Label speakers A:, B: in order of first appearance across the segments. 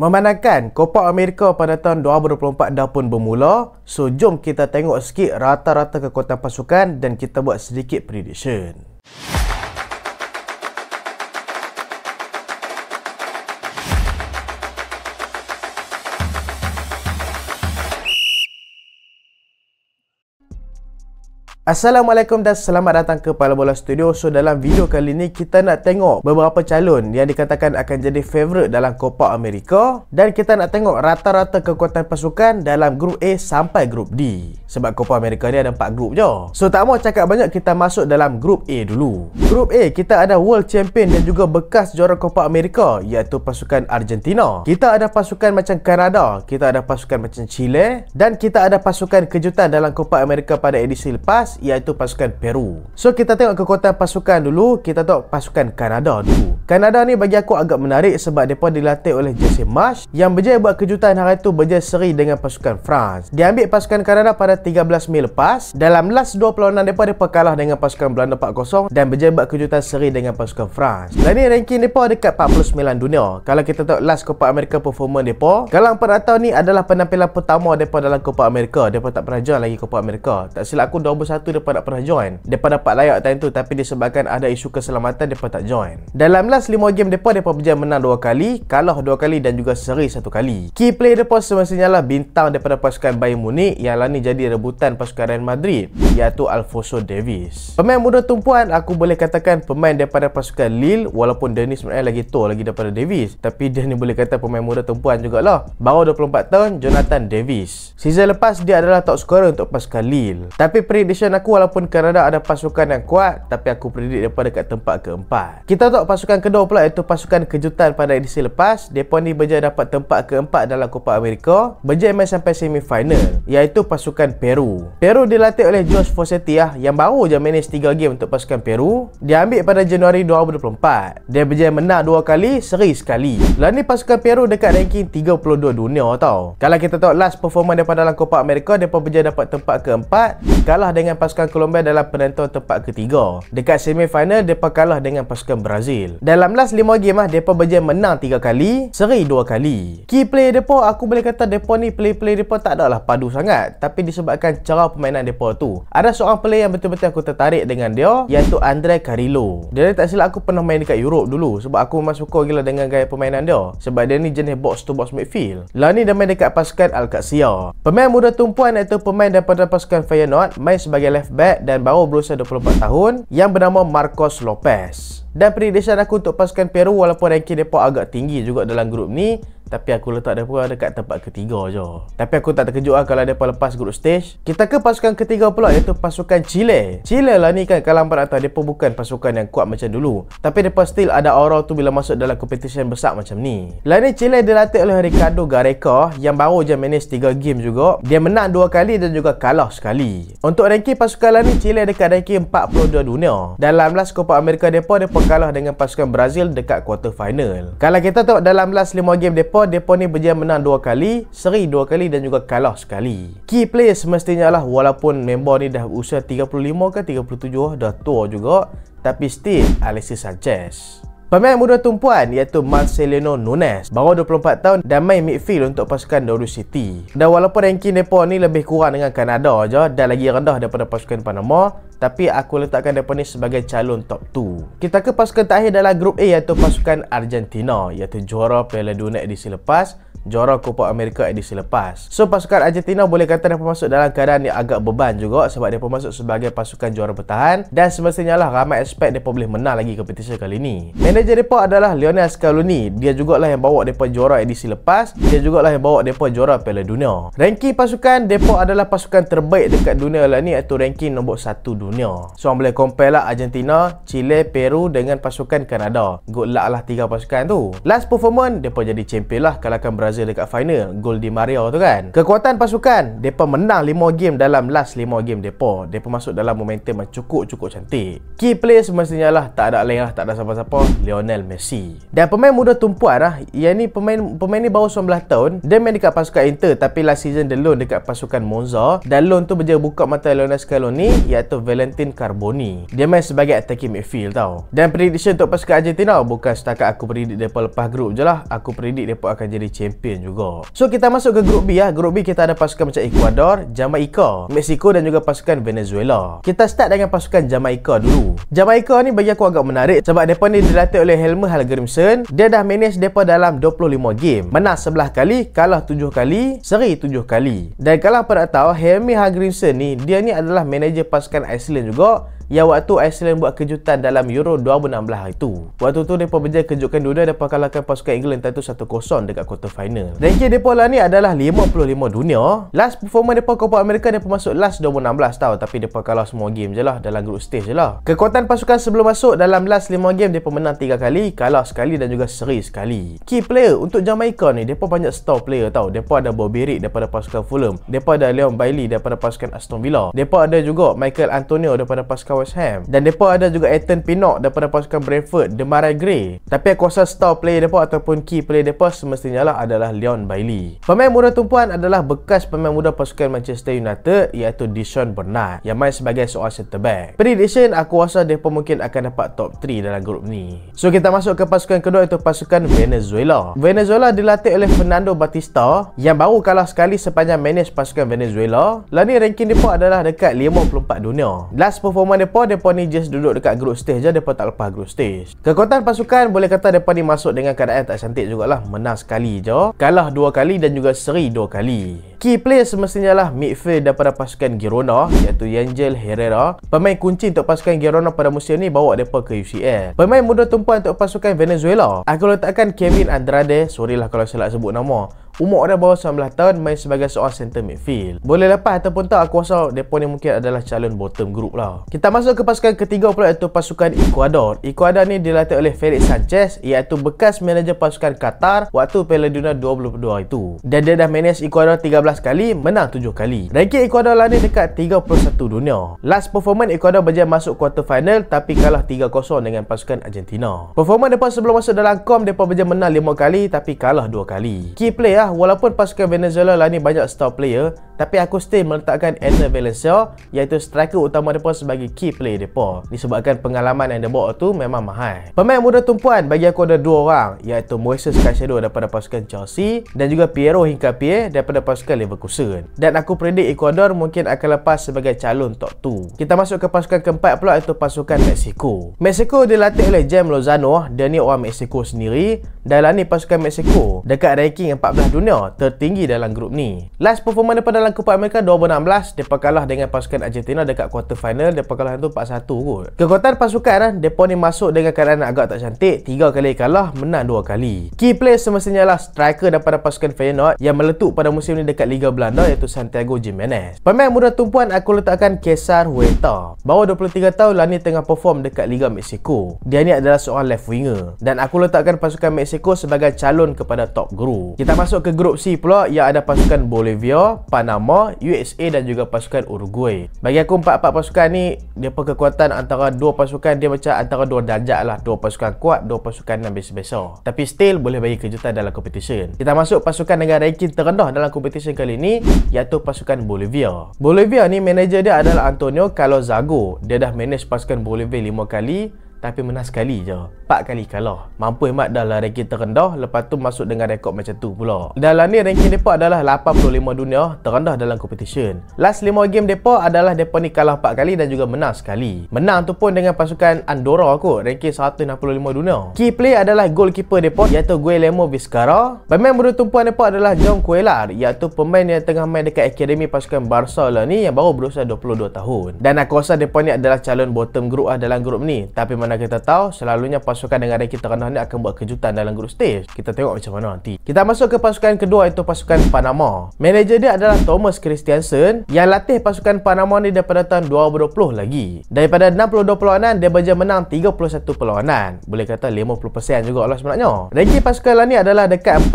A: Memandangkan Copa America pada tahun 2024 dah pun bermula, so jom kita tengok sikit rata-rata kekuatan pasukan dan kita buat sedikit prediction. Assalamualaikum dan selamat datang ke Pala Bola Studio. So dalam video kali ini kita nak tengok beberapa calon yang dikatakan akan jadi favourite dalam Copa America dan kita nak tengok rata-rata kekuatan pasukan dalam grup A sampai grup D. Sebab Copa America ni ada 4 grup je. So tak mau cakap banyak kita masuk dalam grup A dulu. Grup A kita ada world champion dan juga bekas juara Copa America iaitu pasukan Argentina. Kita ada pasukan macam Kanada, kita ada pasukan macam Chile dan kita ada pasukan kejutan dalam Copa America pada edisi lepas iaitu pasukan Peru. So kita tengok kekuatan pasukan dulu, kita tengok pasukan Kanada dulu. Kanada ni bagi aku agak menarik sebab mereka dilatih oleh Jesse Marsh yang berjaya buat kejutan hari tu berjaya seri dengan pasukan France. Dia ambil pasukan Kanada pada 13 Mei lepas. Dalam last 20 perlawanan mereka, mereka kalah dengan pasukan Belanda 4-0 dan berjaya buat kejutan seri dengan pasukan France. Dan ni ranking mereka dekat 49 dunia. Kalau kita tengok last Copa America performance mereka, kalang peratau ni adalah penampilan pertama mereka dalam Copa America. Mereka tak pernah join lagi Copa America. Tak silap aku 21 tu depa tak pernah join. Depa dapat layak time tu tapi disebabkan ada isu keselamatan depa tak join. Dalam last 5 game depa depa berjaya menang 2 kali, kalah 2 kali dan juga seri 1 kali. Key player depa semestinya lah bintang daripada pasukan Bayern Munich yang lani jadi rebutan pasukan Real Madrid iaitu Alfonso Davis Pemain muda tumpuan aku boleh katakan pemain daripada pasukan Lille walaupun Denis sebenarnya lagi tua lagi daripada Davis tapi dia ni boleh kata pemain muda tumpuan jugalah. Baru 24 tahun Jonathan Davis Season lepas dia adalah top scorer untuk pasukan Lille. Tapi prediction Kejutan aku walaupun Kanada ada pasukan yang kuat tapi aku predik depa dekat tempat keempat. Kita tengok pasukan kedua pula iaitu pasukan kejutan pada edisi lepas. Depa ni berjaya dapat tempat keempat dalam Copa America, berjaya main sampai semi final iaitu pasukan Peru. Peru dilatih oleh Jose Fonseca lah, ya, yang baru je manage 3 game untuk pasukan Peru. Dia ambil pada Januari 2024. Dia berjaya menang 2 kali, seri sekali. Lah ni pasukan Peru dekat ranking 32 dunia tau. Kalau kita tengok last performance depa dalam Copa America, depa berjaya dapat tempat keempat kalah dengan pasukan Colombia dalam penentuan tempat ketiga. Dekat semifinal, mereka kalah dengan pasukan Brazil. Dalam last 5 game, ah, mereka berjaya menang 3 kali, seri 2 kali. Key player mereka, aku boleh kata mereka ni play-play mereka tak ada lah padu sangat. Tapi disebabkan cara permainan mereka tu. Ada seorang player yang betul-betul aku tertarik dengan dia, iaitu Andre Carillo. Dia tak silap aku pernah main dekat Europe dulu sebab aku memang suka gila dengan gaya permainan dia. Sebab dia ni jenis box-to-box midfield. Lah ni dia main dekat pasukan Al-Qaqsia. Pemain muda tumpuan iaitu pemain daripada pasukan Feyenoord main sebagai left back dan baru berusia 24 tahun yang bernama Marcos Lopez. Dan prediksi aku untuk pasukan Peru walaupun ranking mereka agak tinggi juga dalam grup ni tapi aku letak dia pun dekat tempat ketiga je. Tapi aku tak terkejut lah kalau dia lepas group stage. Kita ke pasukan ketiga pula iaitu pasukan Chile. Chile lah ni kan kalau ambil atas dia pun bukan pasukan yang kuat macam dulu. Tapi dia still ada aura tu bila masuk dalam competition besar macam ni. Lain ni Chile dilatih oleh Ricardo Gareca yang baru je manage 3 game juga. Dia menang dua kali dan juga kalah sekali. Untuk ranking pasukan lah ni Chile dekat ranking 42 dunia. Dalam last Copa America dia pun, dia pun kalah dengan pasukan Brazil dekat quarter final. Kalau kita tengok dalam last 5 game dia pun, kenapa mereka ni berjaya menang dua kali, seri dua kali dan juga kalah sekali. Key player semestinya lah walaupun member ni dah usia 35 ke 37 dah tua juga tapi still Alexis Sanchez. Pemain muda tumpuan iaitu Marcelino Nunes baru 24 tahun dan main midfield untuk pasukan Dodo City. Dan walaupun ranking mereka ni lebih kurang dengan Kanada aja dan lagi rendah daripada pasukan Panama, tapi aku letakkan mereka ni sebagai calon top 2. Kita ke pasukan terakhir dalam grup A iaitu pasukan Argentina iaitu juara Piala Dunia di lepas juara Copa America edisi lepas. So pasukan Argentina boleh kata dia masuk dalam keadaan yang agak beban juga sebab dia masuk sebagai pasukan juara bertahan dan semestinya lah ramai aspek dia boleh menang lagi kompetisi kali ini. Manager depa adalah Lionel Scaloni. Dia juga lah yang bawa depa juara edisi lepas, dia juga lah yang bawa depa juara Piala Dunia. Ranking pasukan depa adalah pasukan terbaik dekat dunia lah ni iaitu ranking nombor 1 dunia. So orang boleh compare lah Argentina, Chile, Peru dengan pasukan Kanada. Good luck lah tiga pasukan tu. Last performance depa jadi champion lah kalahkan Brazil Brazil dekat final gol di Mario tu kan kekuatan pasukan depa menang 5 game dalam last 5 game depa depa masuk dalam momentum yang cukup-cukup cantik key player semestinya lah tak ada lain lah tak ada siapa-siapa Lionel Messi dan pemain muda tumpuan lah yang ni pemain pemain ni baru 19 tahun dia main dekat pasukan Inter tapi last season dia loan dekat pasukan Monza dan loan tu berjaya buka mata Lionel Scaloni iaitu Valentin Carboni dia main sebagai attacking midfield tau dan prediction untuk pasukan Argentina bukan setakat aku predict mereka lepas grup je lah aku predict mereka akan jadi champion Filipin juga. So kita masuk ke grup B ya. Ah. Grup B kita ada pasukan macam Ecuador, Jamaica, Mexico dan juga pasukan Venezuela. Kita start dengan pasukan Jamaica dulu. Jamaica ni bagi aku agak menarik sebab depa ni dilatih oleh Helmer Hal Grimson. Dia dah manage depa dalam 25 game. Menang sebelah kali, kalah 7 kali, seri 7 kali. Dan kalau pernah tahu Helmer Hal Grimson ni, dia ni adalah manager pasukan Iceland juga yang waktu Iceland buat kejutan dalam Euro 2016 itu. Waktu tu mereka berjaya kejutkan dunia dapat kalahkan pasukan England tentu 1-0 dekat quarter final. Ranking mereka lah ni adalah 55 dunia. Last performance mereka Copa America mereka masuk last 2016 tau tapi mereka kalah semua game je lah dalam group stage je lah. Kekuatan pasukan sebelum masuk dalam last 5 game mereka menang 3 kali, kalah sekali dan juga seri sekali. Key player untuk Jamaica ni mereka banyak star player tau. Mereka ada Bobby Rick daripada pasukan Fulham. Mereka ada Leon Bailey daripada pasukan Aston Villa. Mereka ada juga Michael Antonio daripada pasukan West Ham dan depa ada juga Ethan Pinnock daripada pasukan Brentford Demarai Gray tapi aku rasa star player depa ataupun key player depa semestinya lah adalah Leon Bailey pemain muda tumpuan adalah bekas pemain muda pasukan Manchester United iaitu Dishon Bernard yang main sebagai seorang center back prediction aku rasa depa mungkin akan dapat top 3 dalam grup ni so kita masuk ke pasukan kedua iaitu pasukan Venezuela Venezuela dilatih oleh Fernando Batista yang baru kalah sekali sepanjang manage pasukan Venezuela lani ranking depa adalah dekat 54 dunia last performance dia mereka, mereka ni just duduk dekat group stage je, mereka tak lepas group stage. Kekuatan pasukan boleh kata mereka ni masuk dengan keadaan tak cantik jugalah. Menang sekali je, kalah dua kali dan juga seri dua kali. Key player semestinya lah midfield daripada pasukan Girona iaitu Yangel Herrera. Pemain kunci untuk pasukan Girona pada musim ni bawa mereka ke UCL. Pemain muda tumpuan untuk pasukan Venezuela. Aku letakkan Kevin Andrade. Sorry lah kalau silap sebut nama. Umur dia bawah 19 tahun main sebagai seorang center midfield. Boleh lepas ataupun tak aku rasa depa ni mungkin adalah calon bottom group lah. Kita masuk ke pasukan ketiga pula iaitu pasukan Ecuador. Ecuador ni dilatih oleh Felix Sanchez iaitu bekas manager pasukan Qatar waktu Piala Dunia 2022 itu. Dan dia dah manage Ecuador 13 kali, menang 7 kali. Ranking Ecuador lah ni dekat 31 dunia. Last performance Ecuador berjaya masuk quarter final tapi kalah 3-0 dengan pasukan Argentina. Performance depa sebelum masuk dalam kom depa berjaya menang 5 kali tapi kalah 2 kali. Key player walaupun pasukan Venezuela lah ni banyak star player tapi aku still meletakkan Ender Valencia iaitu striker utama mereka sebagai key player mereka disebabkan pengalaman yang dia bawa tu memang mahal pemain muda tumpuan bagi aku ada dua orang iaitu Moises Caicedo daripada pasukan Chelsea dan juga Piero Hincapié daripada pasukan Leverkusen dan aku predik Ecuador mungkin akan lepas sebagai calon top 2 kita masuk ke pasukan keempat pula iaitu pasukan Mexico Mexico dilatih oleh Jam Lozano dan ni orang Mexico sendiri dalam ni pasukan Mexico dekat ranking 14 dunia tertinggi dalam grup ni last performance daripada dalam Copa America 2016 depa kalah dengan pasukan Argentina dekat quarter final depa kalah tu 4-1 kot kekuatan pasukan kan depa ni masuk dengan keadaan agak tak cantik 3 kali kalah menang 2 kali key player semestinya lah striker daripada pasukan Feyenoord yang meletup pada musim ni dekat Liga Belanda iaitu Santiago Jimenez pemain muda tumpuan aku letakkan Kesar Huerta bawah 23 tahun lah ni tengah perform dekat Liga Mexico dia ni adalah seorang left winger dan aku letakkan pasukan Mexico sebagai calon kepada top group kita masuk ke grup C pula yang ada pasukan Bolivia Panama bersama USA dan juga pasukan Uruguay. Bagi aku empat-empat pasukan ni dia pun kekuatan antara dua pasukan dia macam antara dua darjat lah. Dua pasukan kuat, dua pasukan yang biasa-biasa. Tapi still boleh bagi kejutan dalam competition. Kita masuk pasukan negara ranking terendah dalam competition kali ni iaitu pasukan Bolivia. Bolivia ni manager dia adalah Antonio Calozago. Dia dah manage pasukan Bolivia lima kali tapi menang sekali je. 4 kali kalah. Mampu hemat dalam ranking terendah lepas tu masuk dengan rekod macam tu pula. Dalam ni ranking depa adalah 85 dunia terendah dalam competition. Last 5 game depa adalah depa ni kalah 4 kali dan juga menang sekali. Menang tu pun dengan pasukan Andorra kot, ranking 165 dunia. Key player adalah goalkeeper depa iaitu Guelemo Vizcarra. Pemain berdua tumpuan depa adalah John Cuellar iaitu pemain yang tengah main dekat akademi pasukan Barca lah ni yang baru berusia 22 tahun. Dan aku rasa depa ni adalah calon bottom group lah dalam group ni. Tapi mana mana kita tahu selalunya pasukan negara kita kena ni akan buat kejutan dalam group stage. Kita tengok macam mana nanti. Kita masuk ke pasukan kedua itu pasukan Panama. Manager dia adalah Thomas Christiansen yang latih pasukan Panama ni daripada tahun 2020 lagi. Daripada 62 perlawanan dia berjaya menang 31 perlawanan. Boleh kata 50% juga lah sebenarnya. Lagi pasukan lah ni adalah dekat 45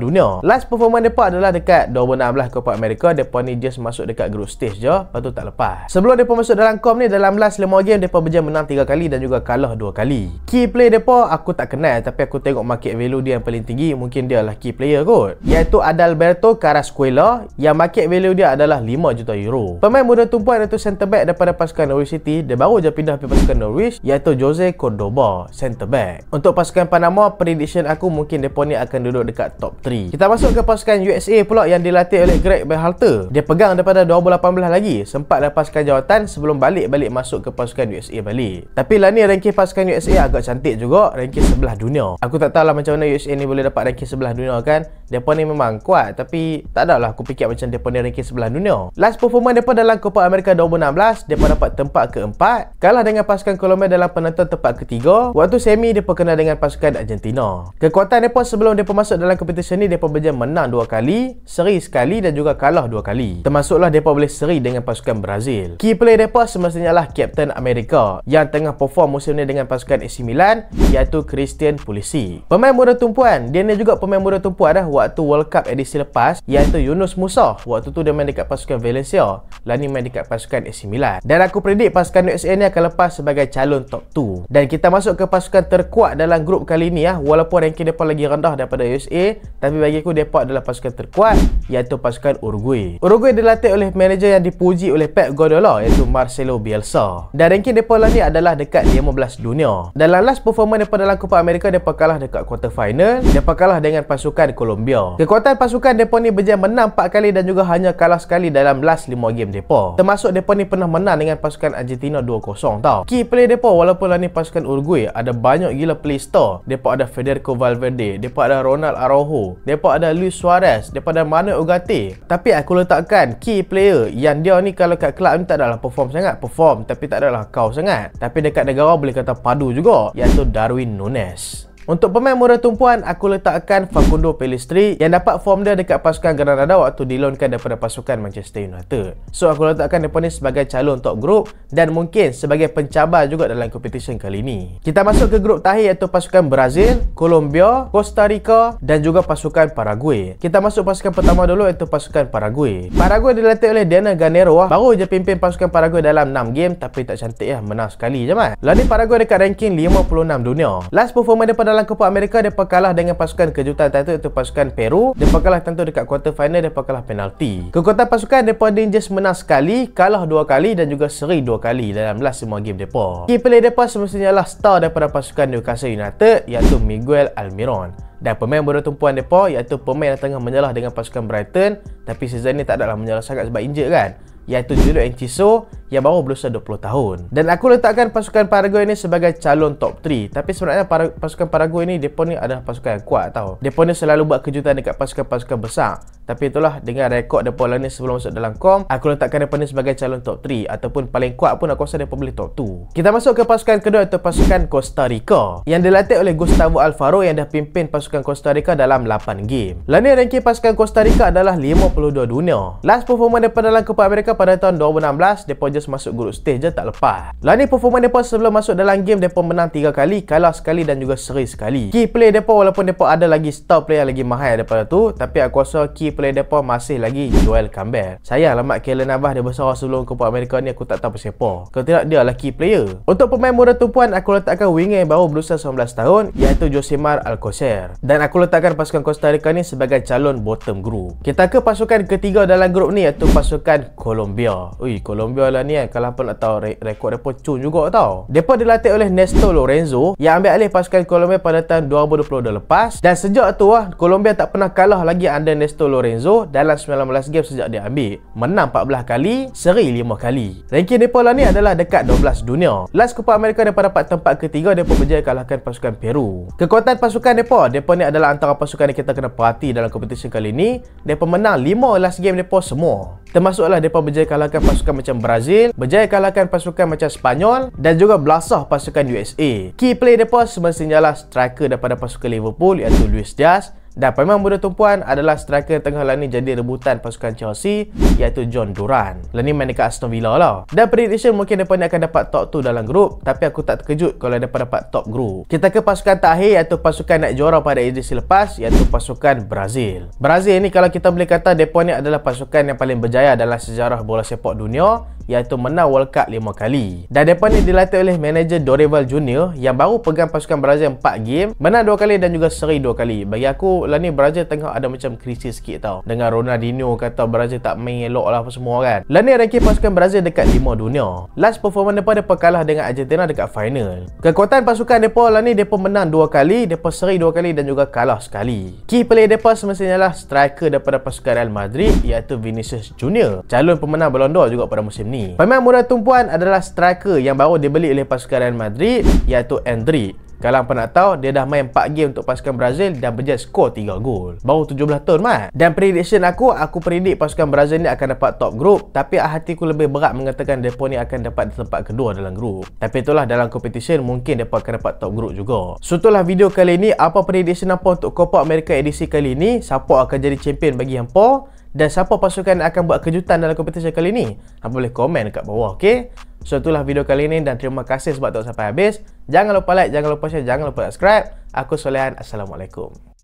A: dunia. Last performance pun adalah dekat 26 lah Copa America. Depa ni just masuk dekat group stage je, lepas tu tak lepas. Sebelum depa masuk dalam comp ni dalam last 5 game depa berjaya menang 3 kali dan juga kalah dua kali key player depa aku tak kenal tapi aku tengok market value dia yang paling tinggi mungkin dia lah key player kot iaitu Adalberto Carrascuela yang market value dia adalah 5 juta euro pemain muda tumpuan itu center back daripada pasukan Norwich City dia baru je pindah ke pasukan Norwich iaitu Jose Cordoba center back untuk pasukan Panama prediction aku mungkin depa ni akan duduk dekat top 3 kita masuk ke pasukan USA pula yang dilatih oleh Greg Berhalter dia pegang daripada 2018 lagi sempat lepaskan jawatan sebelum balik-balik masuk ke pasukan USA balik tapi lah ni ranking pasukan USA agak cantik juga ranking sebelah dunia aku tak tahulah macam mana USA ni boleh dapat ranking sebelah dunia kan mereka ni memang kuat tapi tak ada lah aku fikir macam mereka ni ranking sebelah dunia last performance mereka dalam Copa America 2016 mereka dapat tempat keempat kalah dengan pasukan Colombia dalam penonton tempat ketiga waktu semi mereka kena dengan pasukan Argentina kekuatan mereka sebelum mereka masuk dalam kompetisi ni mereka berjaya menang dua kali seri sekali dan juga kalah dua kali termasuklah mereka boleh seri dengan pasukan Brazil key player mereka semestinya lah Captain America yang tengah perform musim bersama dengan pasukan AC Milan iaitu Christian Pulisic. Pemain muda tumpuan, dia ni juga pemain muda tumpuan dah waktu World Cup edisi lepas iaitu Yunus Musa. Waktu tu dia main dekat pasukan Valencia, lani main dekat pasukan AC Milan. Dan aku predik pasukan USA ni akan lepas sebagai calon top 2. Dan kita masuk ke pasukan terkuat dalam grup kali ni ah walaupun ranking depa lagi rendah daripada USA, tapi bagi aku depa adalah pasukan terkuat iaitu pasukan Uruguay. Uruguay dilatih oleh manager yang dipuji oleh Pep Guardiola iaitu Marcelo Bielsa. Dan ranking depa lah ni adalah dekat 15 11 dunia. Dalam last performance daripada dalam Copa America, mereka kalah dekat quarter final. Mereka kalah dengan pasukan Colombia. Kekuatan pasukan mereka ni berjaya menang 4 kali dan juga hanya kalah sekali dalam last 5 game mereka. Termasuk mereka ni pernah menang dengan pasukan Argentina 2-0 tau. Key player mereka walaupun lah ni pasukan Uruguay, ada banyak gila play store. Mereka ada Federico Valverde, mereka ada Ronald Araujo, mereka ada Luis Suarez, mereka ada Manuel Ugarte. Tapi aku letakkan key player yang dia ni kalau kat club ni tak adalah perform sangat. Perform tapi tak adalah kau sangat. Tapi dekat negara boleh kata padu juga iaitu Darwin Nunes untuk pemain murah tumpuan, aku letakkan Facundo Pellistri yang dapat form dia dekat pasukan Granada waktu diloankan daripada pasukan Manchester United. So, aku letakkan mereka ni sebagai calon untuk grup dan mungkin sebagai pencabar juga dalam competition kali ini. Kita masuk ke grup terakhir iaitu pasukan Brazil, Colombia, Costa Rica dan juga pasukan Paraguay. Kita masuk pasukan pertama dulu iaitu pasukan Paraguay. Paraguay dilatih oleh Diana Ganero lah. Baru je pimpin pasukan Paraguay dalam 6 game tapi tak cantik lah. Menang sekali je, Mat. Lalu ni Paraguay dekat ranking 56 dunia. Last performance pada dalam Copa America depa kalah dengan pasukan kejutan tadi iaitu pasukan Peru depa kalah tentu dekat quarter final depa kalah penalti kekuatan pasukan depa Rangers menang sekali kalah dua kali dan juga seri dua kali dalam last semua game depa key player depa semestinya lah star daripada pasukan Newcastle United iaitu Miguel Almirón. dan pemain bola tumpuan depa iaitu pemain yang tengah menyalah dengan pasukan Brighton tapi season ni tak adalah menyalah sangat sebab injured kan iaitu Julio Enciso yang baru berusia 20 tahun dan aku letakkan pasukan Paraguay ni sebagai calon top 3 tapi sebenarnya para, pasukan Paraguay ni mereka ni adalah pasukan yang kuat tau mereka ni selalu buat kejutan dekat pasukan-pasukan besar tapi itulah dengan rekod depa lah ni sebelum masuk dalam kom, aku letakkan depa ni sebagai calon top 3 ataupun paling kuat pun aku rasa depa boleh top 2. Kita masuk ke pasukan kedua atau pasukan Costa Rica yang dilatih oleh Gustavo Alfaro yang dah pimpin pasukan Costa Rica dalam 8 game. Lah ni ranking pasukan Costa Rica adalah 52 dunia. Last performa depa dalam Copa America pada tahun 2016, depa just masuk group stage je tak lepas. Lah ni performa depa sebelum masuk dalam game depa menang 3 kali, kalah sekali dan juga seri sekali. Key player depa walaupun depa ada lagi star player yang lagi mahal daripada tu, tapi aku rasa key player mereka masih lagi Joel Campbell. Saya alamat Kelan Navas dia bersara sebelum Copa Amerika ni aku tak tahu siapa. Kalau tidak dia lelaki player. Untuk pemain muda tu puan aku letakkan winger baru berusia 19 tahun iaitu Josimar Alcocer. Dan aku letakkan pasukan Costa Rica ni sebagai calon bottom group. Kita ke pasukan ketiga dalam grup ni iaitu pasukan Colombia. Ui Colombia lah ni kan kalau pun nak tahu re- rekod mereka cun juga tau. Mereka dilatih oleh Nestor Lorenzo yang ambil alih pasukan Colombia pada tahun 2020 dah lepas dan sejak tu lah Colombia tak pernah kalah lagi under Nestor Lorenzo Lorenzo dalam 19 game sejak dia ambil menang 14 kali seri 5 kali ranking mereka lah ni adalah dekat 12 dunia last Copa Amerika mereka dapat tempat ketiga mereka berjaya kalahkan pasukan Peru kekuatan pasukan mereka mereka ni adalah antara pasukan yang kita kena perhati dalam kompetisi kali ni mereka menang 5 last game mereka semua termasuklah mereka berjaya kalahkan pasukan macam Brazil berjaya kalahkan pasukan macam Spanyol dan juga belasah pasukan USA key player mereka semestinya lah striker daripada pasukan Liverpool iaitu Luis Diaz dan memang muda tumpuan adalah striker tengah lani jadi rebutan pasukan Chelsea iaitu John Duran. Lani main dekat Aston Villa lah. Dan prediction mungkin depan ni akan dapat top 2 dalam grup tapi aku tak terkejut kalau depan dapat top group. Kita ke pasukan terakhir iaitu pasukan nak juara pada edisi lepas iaitu pasukan Brazil. Brazil ni kalau kita boleh kata depan ni adalah pasukan yang paling berjaya dalam sejarah bola sepak dunia iaitu menang World Cup 5 kali. Dan depan ni dilatih oleh manager Dorival Junior yang baru pegang pasukan Brazil 4 game, menang 2 kali dan juga seri 2 kali. Bagi aku, lah ni Brazil tengah ada macam krisis sikit tau. Dengan Ronaldinho kata Brazil tak main elok lah apa semua kan. Lah ni ranking pasukan Brazil dekat 5 dunia. Last performance mereka, mereka kalah dengan Argentina dekat final. Kekuatan pasukan depan lah ni, mereka menang 2 kali, mereka seri 2 kali dan juga kalah sekali. Key player depan semestinya lah striker daripada pasukan Real Madrid iaitu Vinicius Junior. Calon pemenang Ballon d'Or juga pada musim ni ini. Pemain muda tumpuan adalah striker yang baru dibeli oleh pasukan Real Madrid iaitu Andri. Kalau pernah tahu, dia dah main 4 game untuk pasukan Brazil dan berjaya skor 3 gol. Baru 17 tahun, Mat. Dan prediction aku, aku predik pasukan Brazil ni akan dapat top group. Tapi hatiku lebih berat mengatakan mereka ni akan dapat tempat kedua dalam group. Tapi itulah, dalam competition mungkin mereka akan dapat top group juga. So itulah video kali ini. Apa prediction apa untuk Copa America edisi kali ini? Siapa akan jadi champion bagi yang poor? Dan siapa pasukan akan buat kejutan dalam kompetisi kali ni? Apa ha, boleh komen kat bawah, okey? So itulah video kali ni dan terima kasih sebab tengok sampai habis. Jangan lupa like, jangan lupa share, jangan lupa subscribe. Aku Solehan. Assalamualaikum.